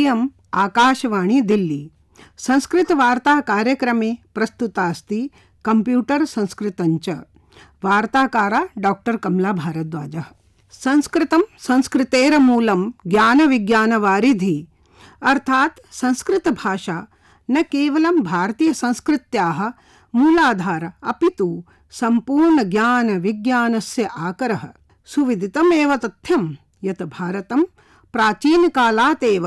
इयम् आकाशवाणी दिल्ली संस्कृतवार्ताकार्यक्रमे प्रस्तुतास्ति कम्प्यूटर् संस्कृतञ्च वार्ताकारा डाक्टर् कमला भारद्वाजः संस्कृतं संस्कृतेरमूलं ज्ञानविज्ञानवारिधि अर्थात् संस्कृतभाषा न केवलं भारतीयसंस्कृत्याः मूलाधार अपि तु सम्पूर्णज्ञानविज्ञानस्य आकरः सुविदितमेव तथ्यं यत् भारतं प्राचीनकालात् एव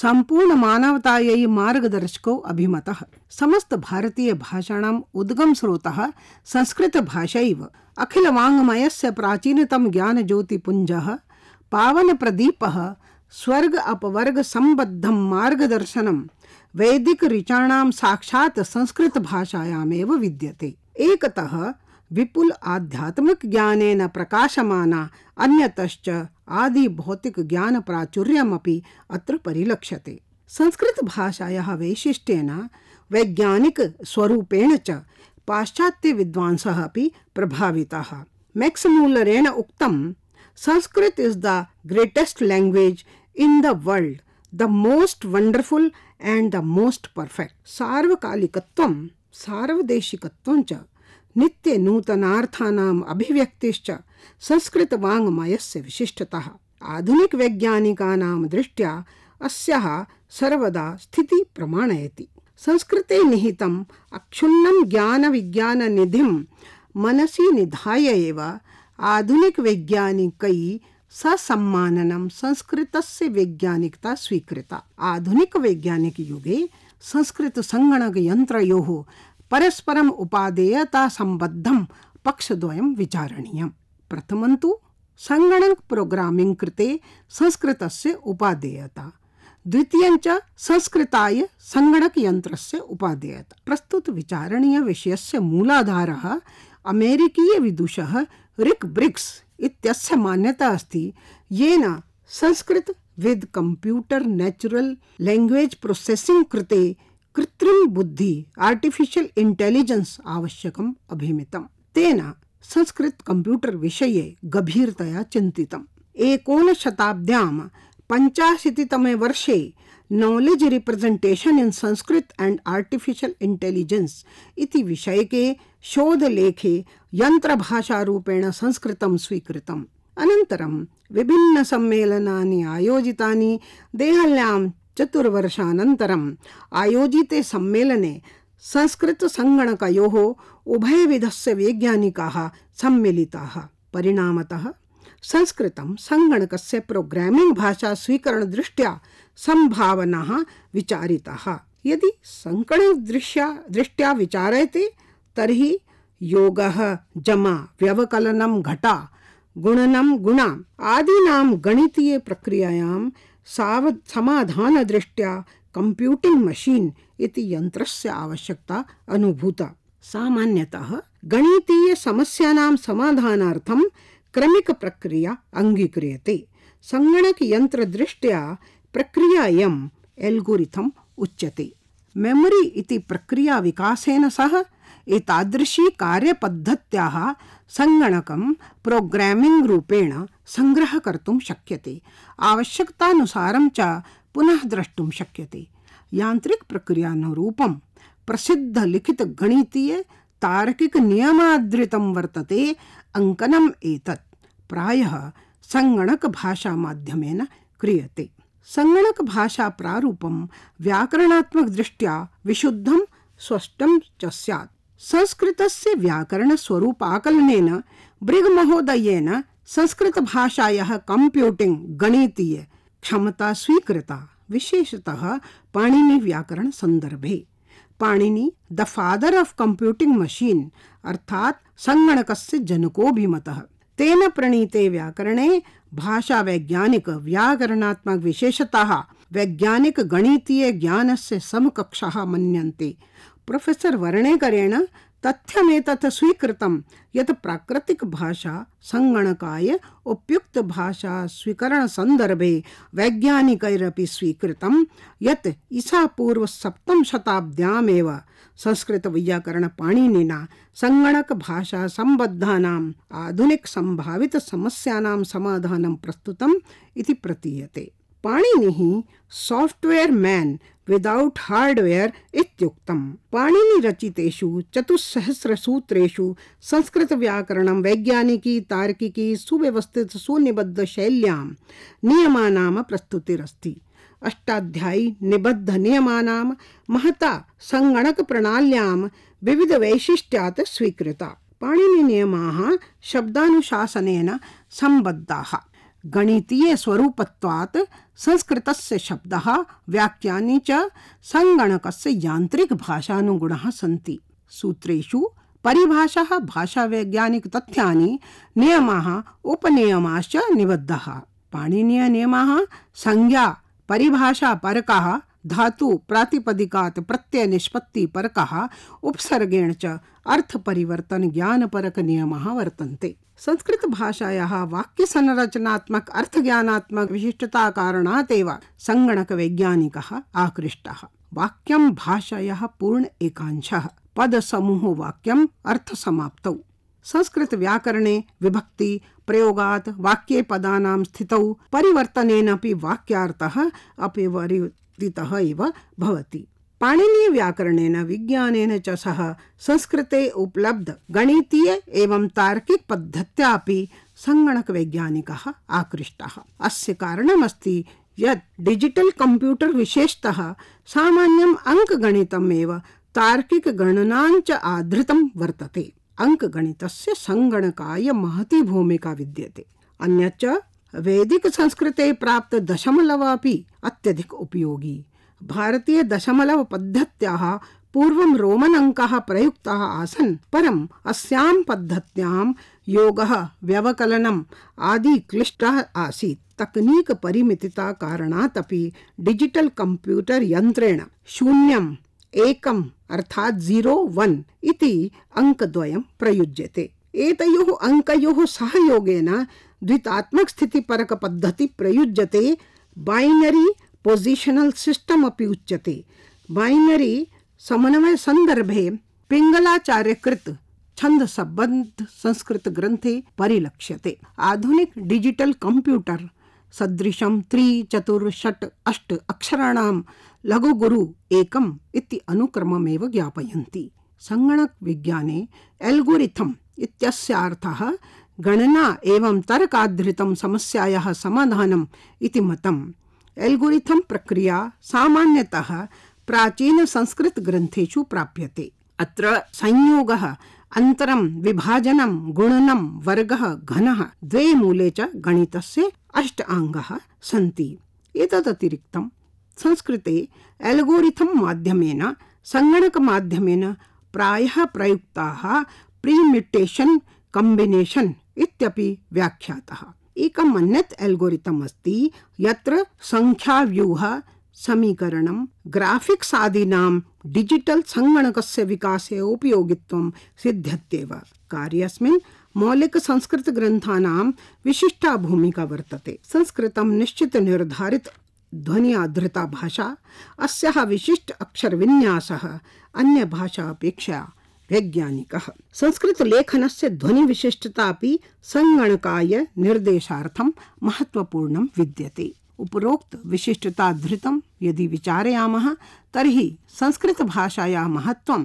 सम्पूर्णमानवतायै मार्गदर्शको अभिमतः समस्तभारतीयभाषाणाम् उद्गमस्रोतः संस्कृतभाषैव अखिलवाङ्मयस्य ज्योतिपुंज ज्ञानज्योतिपुञ्जः पावनप्रदीपः स्वर्ग अपवर्गसम्बद्धं मार्गदर्शनं वैदिकऋचाणां साक्षात् संस्कृतभाषायामेव विद्यते एकतः विपुल आध्यात्मिक ज्ञान प्रकाशमाना अन्यतश्च आदि भौतिक ज्ञान प्राचुर्यमी अत्र परिलक्ष्यते संस्कृतभाषायाः वैशिष्ट्येन वैज्ञानिकस्वरूपेण च पाश्चात्यविद्वांसः अपि मैक्स मूलरेण उक्तं Sanskrit is the greatest language in the world the most wonderful and the most perfect सार्वकालिकत्वं सार्वदेशिकत्वं च नित्यनूतनार्थानाम् अभिव्यक्तिश्च संस्कृतवाङ्मयस्य विशिष्टतः आधुनिकवैज्ञानिकानां दृष्ट्या अस्याः सर्वदा स्थिति प्रमाणयति संस्कृते निहितम् अक्षुण्णं ज्ञानविज्ञाननिधिं मनसि निधाय एव आधुनिकवैज्ञानिकैः ससम्माननं संस्कृतस्य वैज्ञानिकता स्वीकृता आधुनिकवैज्ञानिकयुगे संस्कृतसङ्गणकयन्त्रयोः उपादेयता उपादेयतासम्बद्धं पक्षद्वयं विचारणीय प्रथमं तो संगणक प्रोग्रामिंग कृते संस्कृत उपादेयता द्वितीय संस्कृताय संस्कृताय यंत्र उपादेयता प्रस्तुतविचारणीयविषयस्य मूलाधारः अमेरिकीयविदुषः रिक् ब्रिक्स् इत्यस्य मान्यता अस्ति येन with computer natural language processing कृते कृत्रिम बुद्धि आर्टिफिशियल इंटेलिजेंस आवश्यक अभिमितम् तेन संस्कृत कंप्यूटर विषय गभीरतया चिन्तितम् पंचाशीति तमे वर्षे knowledge representation in Sanskrit and artificial intelligence इति भाषा शोधलेखे संस्कृत स्वीकृत स्वीकृतम् विभिन्न विभिन्नसम्मेलनानि आयोजितानि देहल्यां चतुर्वर्षानन्तरम् आयोजिते सम्मेलने संस्कृतसङ्गणकयोः उभयविधस्य वैज्ञानिकाः सम्मिलिताः परिणामतः संस्कृतं सङ्गणकस्य प्रोग्रामिङ्ग् भाषा स्वीकरणदृष्ट्या सम्भावनाः विचारिताः यदि सङ्गणकदृश्या दृष्ट्या विचारयते तर्हि योगः जमा व्यवकलनं घटा गुणनं गुणा आदीनां गणितीयप्रक्रियायां साव समाधान समाधानदृष्ट्या कंप्यूटिंग मशीन इति यन्त्रस्य आवश्यकता अनुभूता सामान्यतः गणितीय गणितीयसमस्यानां समाधानार्थं संगणक यंत्र सङ्गणकयन्त्रदृष्ट्या प्रक्रियायम् एल्गोरिथम् उच्यते मेमोरी इति विकासेन सह एतादृशी कार्यपद्धत्याः सङ्गणकं प्रोग्रामिङ्ग् रूपेण सङ्ग्रहः कर्तुं शक्यते आवश्यकतानुसारं च पुनः द्रष्टुं शक्यते यान्त्रिकप्रक्रियानुरूपं प्रसिद्धलिखितगणितीय तार्किकनियमाधृतं वर्तते अङ्कनम् एतत् प्रायः सङ्गणकभाषामाध्यमेन क्रियते संगणक भाषा सङ्गणकभाषाप्रारूपं व्याकरणात्मकदृष्ट्या विशुद्धं स्पष्टं च स्यात् संस्कृतस्य महोदय संस्कृत संस्कृतभाषायाः कंप्यूटिंग गणितीय क्षमता स्वीकृता विशेषतः पाणिनिव्याकरणसन्दर्भे Panini the father of computing machine अर्थात संगणकस्य जनको भी मत तेन प्रणीते व्याकरणे भाषा वैज्ञानिक व्याकरणात्मक विशेषतः वैज्ञानिक गणितीय से समकक्षा मनते प्रोफेसर वर्णेकरेण तथ्यमेतत् स्वीकृतं यत् प्राकृतिकभाषा सङ्गणकाय उपयुक्तभाषास्वीकरणसन्दर्भे वैज्ञानिकैरपि स्वीकृतं यत् ईसापूर्वसप्तमशताब्द्यामेव संस्कृतवैयाकरणपाणिनिना सङ्गणकभाषासम्बद्धानाम् आधुनिकसम्भावितसमस्यानां समाधानं प्रस्तुतम् इति प्रतीयते पाणिनिः सॉफ्टवेयर मैन विदाउट हार्डवेयर इत्युक्तम् पाणिनिरचितेषु संस्कृत संस्कृतव्याकरणं वैज्ञानिकी तार्किकी सुव्यवस्थितसुनिबद्धशैल्यां नियमा नाम प्रस्तुतिरस्ति अष्टाध्यायी निबद्ध नाम महता विविध विविधवैशिष्ट्यात् स्वीकृता पाणिनिनियमाः शब्दानुशासनेन सम्बद्धाः गणितीय स्वरूपत्वात् संस्कृतस्य शब्दः व्याख्यानि च सङ्गणकस्य भाषानुगुणः सन्ति सूत्रेषु परिभाषाः तथ्यानि नियमाः उपनियमाश्च निबद्धाः पाणिनीयनियमाः संज्ञा परिभाषा परिभाषापरकाः धातु प्रातिपदिकात प्रत्यय निष्पत्ति कहा उपसर्गेण च अर्थ परिवर्तन ज्ञान परक नियम वर्तन्ते संस्कृत भाषाया वाक्य संरचनात्मक अर्थ ज्ञानात्मक विशिष्टता कारणात एव संगणक वैज्ञानिक आकृष्ट वाक्यम भाषाया पूर्ण एकांश पद समूह वाक्यम अर्थ समाप्तौ संस्कृत व्याकरणे विभक्ति प्रयोगात वाक्ये पदा स्थितौ परिवर्तनेन अपि वाक्यार्थः अपि कृतः इव भवति पाणिनीयव्याकरणेन विज्ञानेन च सह संस्कृते उपलब्ध गणितीय एवं तार्किकपद्धत्यापि सङ्गणकवैज्ञानिकः आकृष्टः अस्य कारणमस्ति यत् डिजिटल् कम्प्यूटर् विशेषतः सामान्यम् अङ्कगणितमेव तार्किकगणनां च आधृतं वर्तते अङ्कगणितस्य सङ्गणकाय महती भूमिका विद्यते अन्यच्च वैदिक संस्कृते प्राप्त दशमलव अभी अत्यधिक उपयोगी भारतीय दशमलव पद्धत्या पूर्वं रोमन अङ्काः प्रयुक्ताः आसन् परम अस्यां पद्धत्यां योगः व्यवकलनम् आदि क्लिष्टः आसीत् तकनीक परिमितता कारणात् अपि डिजिटल कंप्यूटर यन्त्रेण शून्यम् एकम् अर्थात् जीरो वन् इति अङ्कद्वयं प्रयुज्यते एतयोः अङ्कयोः सहयोगेन द्वितात्मक स्थिति परक पद्धति प्रयुज्यते बाइनरी पोजिशनल सिस्टम अपि उच्यते बाइनरी समन्वय संदर्भे पिंगलाचार्य कृत छंद संबद्ध संस्कृत ग्रंथे परिलक्ष्यते आधुनिक डिजिटल कंप्यूटर सदृशम त्रि चतुर षट अष्ट लघु गुरु एकम इति अनुक्रममेव ज्ञापयन्ति एल्गोरिथम इत्यस्य अर्थः गणना एवं तर्काधृतं समस्यायाः समाधानम् इति मतम् एल्गोरिथम प्रक्रिया सामान्यतः प्राचीनसंस्कृतग्रन्थेषु प्राप्यते अत्र संयोगः अन्तरं विभाजनं गुणनं वर्गः घनः द्वे मूले च गणितस्य अष्ट अङ्गः सन्ति एतदतिरिक्तं संस्कृते एल्गोरिथं माध्यमेन सङ्गणकमाध्यमेन प्रायः प्रयुक्ताः प्रीमिटेशन् कम्बिनेशन् इत्यपि व्याख्यातः एकम् अन्यत् एल्गोरितम् अस्ति यत्र सङ्ख्याव्यूह समीकरणं ग्राफिक्स् आदीनां डिजिटल् सङ्गणकस्य विकासे उपयोगित्वं सिद्ध्यत्येव कार्यस्मिन् मौलिकसंस्कृतग्रन्थानां विशिष्टा भूमिका वर्तते संस्कृतं निश्चितनिर्धारित ध्वनि आधृता भाषा अस्याः विशिष्ट अक्षरविन्यासः अन्यभाषापेक्षया वैज्ञानिकः संस्कृतलेखनस्य ध्वनिविशिष्टता अपि सङ्गणकाय निर्देशार्थं महत्त्वपूर्णं विद्यते उपरोक्त विशिष्टताधृतं यदि विचारयामः तर्हि संस्कृतभाषायाः महत्त्वं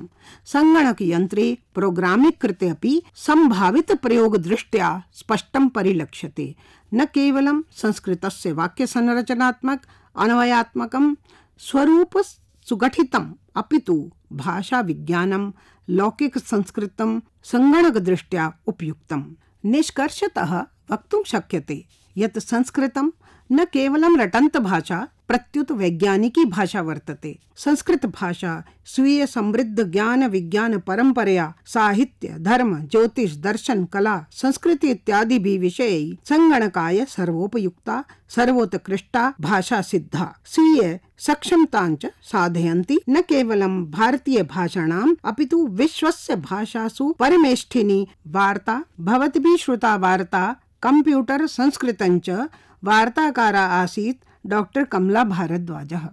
सङ्गणकयन्त्रे संभावित अपि सम्भावितप्रयोगदृष्ट्या स्पष्टं परिलक्ष्यते न केवलं संस्कृतस्य वाक्यसंरचनात्मक अन्वयात्मकं स्वरूपसुगठितं अपि तु भाषाविज्ञानं लौकिकसंस्कृतं सङ्गणकदृष्ट्या उपयुक्तं निष्कर्षतः वक्तुं शक्यते यत् संस्कृत न केवलं रटन्तभाषा प्रत्युत वैज्ञानिकी भाषा वर्तते भाषा स्वीय समृद्ध ज्ञान विज्ञान परंपरया साहित्य धर्म ज्योतिष दर्शन कला संस्कृति इत्यादि भी विषय संगणकाय सर्वोपयुक्ता सर्वोत्कृष्टा भाषा सिद्धा स्वीय सक्षमतांच साधयन्ति न केवलं भारतीय भाषाणाम् अपि तु विश्वस्य भाषासु परमेष्ठिनी वार्ता भवद्भिः श्रुता वार्ता कंप्यूटर संस्कृतञ्च वार्ताकारा आसीत् डॉक्टर कमला भारद्वाजः